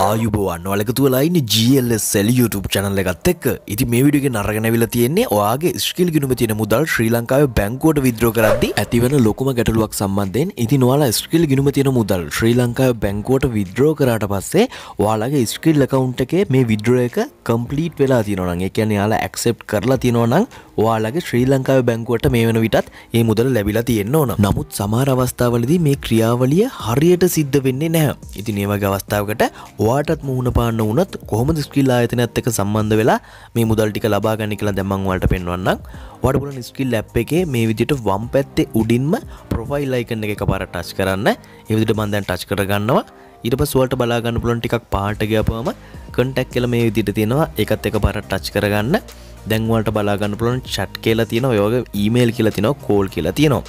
ආයුබෝවන් නොලකතුවලයින්න ජල් සැල් YouTube චනල්ල එකත් එක් ඉති මේ විඩිය නරගනැවිල තියන්නේ ඔයාගේ ස්කිල් ගිනුම තියෙන මුදල් ශ්‍රී ලංකාව බැංකෝට විද්‍රෝ කරදදි ඇතිවන ලොකම ගැටලුවක් සම්බන්ධයෙන් ඉති නොවාලා ස්කිල් ගිනුම තියෙන මුදල් ශ්‍රී ලංකාව බැංකෝට විද්‍රෝ කරට පස්සේ වාලගේ ස්කිල් ලකවුන්් එකේ මේ විද්‍රෝ එක කම්පලීට් වෙලා තියෙනවනන් එකැන යාලා ඇක්සෙප් කරලා තියෙනවනං ඔයාලගේ ශ්‍රී ලංකාව බැංකුවට මේ වෙන විටත් ඒ මුදල් ලැබිලා තියෙන්න්න ඕන නමුත් සමාර අවස්ථාවලදී මේ ක්‍රියාවලිය හරියට සිද්ධ වෙන්නේ නැහැ ඉතින් ඒවගේ අවස්ථාවකට ඔයාටත් මුහුණ පාන්න වනත් කොහොම ස්කිල් ආයතනත් එක සම්බන්ධ වෙලා මේ මුදල්ටික ලබාගන්න කියලා දැමං වලට පෙන්වන්නම් වඩපුලන් ස්කිල් ලැප් එකේ මේ විදිට වම් පැත්තේ උඩින්ම ප්‍රොෆයිල් අයිකන්න එක පාර ටච් කරන්න එවිදිට බන්දැන් ටච් කරගන්නවා ඉට පස්වලට බලාගන්න පුලොන් ටිකක් පාටගපම කටක් කල මේ විදිට තියෙනවා එකත් එක පාර ටච් කරගන්න දැන්වලට බලාගන්න පුලොන් චට් කියලා තියෙන ඔයෝග ඊමේල් කියලා තිනෝ කෝල් කියලා තියෙනවා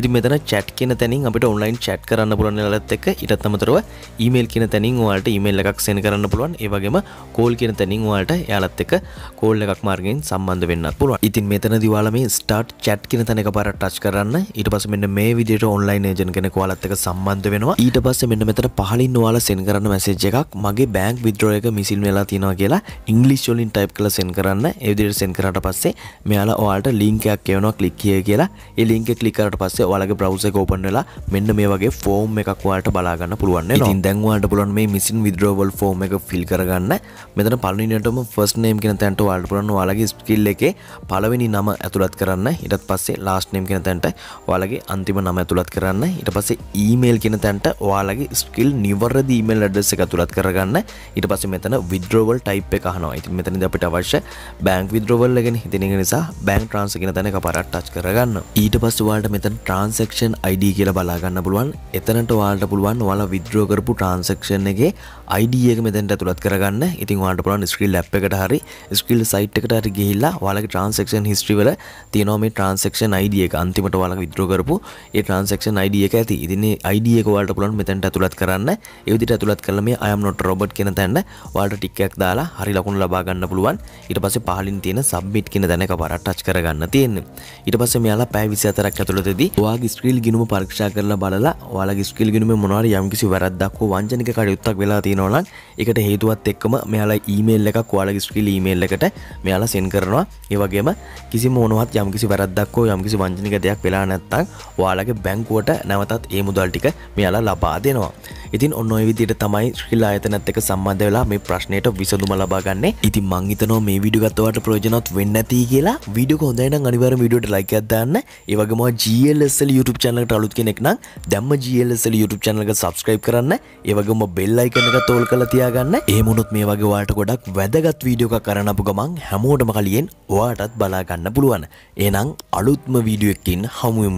ඉති මෙතන චට් කියෙන තැනින් අපට ඔන්ලයින් චට් කරන්න පුළන් ලත් එක ඉටත් අමතරව ඊමල් කියෙන තැනින් වාට ඉමල් එකක් සෙන කරන්න පුළුවන් ඒවගේම කෝල් කියෙන තැනින් වාට යාලත් එක කෝල් එකක් මාර්ගෙන් සම්බන්ධ වෙන්න පුළුව ඉතින් මෙතන දිවාල මේ ස්ටාට් චට් කියෙන තැන පර ටච් කරන්න ඊට පස මෙන්න මේ විදිට ඔන්ලයින් ජන කෙන වාලත් එක සම්බන්ධ වෙනවා ඊට පස්ස මෙන්න මෙතන පහලින් වාල සෙන් කරන්න මැසේජ් එකක් මගේ බෑන්ක් විද්‍රෝයක මිසිල් වෙලා තියෙනවා කියලා ඉංගලිස් ොලින් ටයිප් කල සෙන් කරන්න එවිදිට සෙන් කරට පස්සේ මෙයාලා ඔයාට ලිංකයක් කියවනවා කලික්කිය කියලා එලිංක කලිකරට පස්සේ ඔලගේ බ්‍රවස කෝපන්ඩලා මෙන්න මේ වගේ ෆෝම් එකක්වාට බලාගන්න පුළුවන් ඉතින් දැන්වාට පුලන් මේ මිසින් විද්‍රෝවල් ෆෝම් එක ෆිල් කරගන්න මෙතන පලනිටම ෆස් නේම් කෙන තැන්ට වාල් පුරන්න වාලගේ ස්කිල් එකේ පලවෙනි නම ඇතුළත් කරන්න ඉටත් පස්සේ ලාස් නේම් කෙන තැන්ට වාලගේ අන්තිම නම ඇතුළත් කරන්න ඉට පස්සේ ඊමේල් කෙන තැන්ට වාලගේ ස්කිල් නිවරද ීමල් අඩස එක තුළත් කරගන්න ඉට පස මෙතන විද්‍රෝවල් ටයිප් එක හනවා ඉති මෙතන අපිට අවශ්‍ය බෑංක් විද්‍රෝවල් ගෙන හිතන නිසා බෑන් ට්‍රන්ස ගෙන තැන පරට් ටච් කරගන්න ඊට පස්සවාට මෙතන ට්‍රන්සෙක්ෂන් අයිඩ කියලා බලාගන්න පුළුවන් එතනට වාට පුළුවන් වාල විද්‍රෝකරපු ට්‍රන්සෙක්ෂන් එක අයිඩියක මෙතැට තුළත් කරගන්න ඉතින් වාට පුළන් ස්කිල් ලැප් එකට හරි ස්කිල් සයිට් එකට හරි ගිහිල්ලා වාලක ට්‍රන්සෙක්ෂන් හිස්ට්‍රිවල තියනෝම ට්‍රන්සෙක්ෂන් අයිඩිය එක අන්තිමට වාල විද්‍රෝකරපු ඒ ට්‍රන්සෙක්ෂන් අයිඩිය එක ඇති ඉදින්නේ අයිඩියක වාට පුළන් මෙතැට ඇතුළත් කරන්න එවිදිට ඇතුළත් කළ මේ අයම් නොට රොබට් කෙන තැන්න වාට ටික්කයක් දාලා හරි ලකුණු ලබාගන්න පුළුවන් ඊට පස්සේ පහලින් තියෙන සබ්මිට් කෙන දැනක පරට්ටච් කරගන්න තියෙන්නේ ඊට පස්සේ මෙයාලා පැෑ විසි අතරක් ඇතුළතදී ඔයාගේ ස්ක්‍රීල් ගිනුම පරක්ෂා කරලා බලලා ඔයාලගේ ස්කිල් ගිනුම මොනාර යම්කිසි වැරද්දක් හෝ වංචනික කටයුත්තක් වෙලා තියෙනවා නම් ඒකට හේතුවත් එක්කම මෙයාලා ඊමේල් එකක් ඔයාලගේ ස්ක්‍රීල් ඊමේල් එකට මෙයාලා සෙන් කරනවා ඒ වගේම කිසි මොනවත් යම්කිසි වැරද්දක් හෝ යම්කිසි වංචනික දෙයක් වෙලා නැත්තම් ඔයාලගේ බැංකුවට නැවතත් ඒ මුදල් ටික මෙයාලා ලබා දෙනවා ඉතින් ඔන්න විදිට තමයි ශ්‍රීලා අතනත් එක සම්බන්ධ වෙලා මේ ප්‍රශ්නයට විසඳුම ලබාගන්න ඉතින් මංහිතනවා මේ විඩු ගත්තවට ප්‍රෝජනත් වෙන්න ඇති කියලා විඩු කොඳයින අනිවර විඩියට ලයිකයක්දන්න ඒවගේම ජල්සල් YouTube චැනලට අලුත් කෙනෙක් නම් දැම්ම ජල්සල් YouTube චැනලක සබස්ක්‍රයිබ් කරන්න ඒවගේම බෙල්ලයි කනක තෝල් කල තියාගන්න ඒමුණුත් මේ වගේ වාට ගොඩක් වැදගත් වීඩියෝ කරනපු ගමන් හැමෝටම කලියෙන් වාටත් බලාගන්න පුළුවන් ඒනම් අලුත්ම වීඩියුවකින් හමුුවමු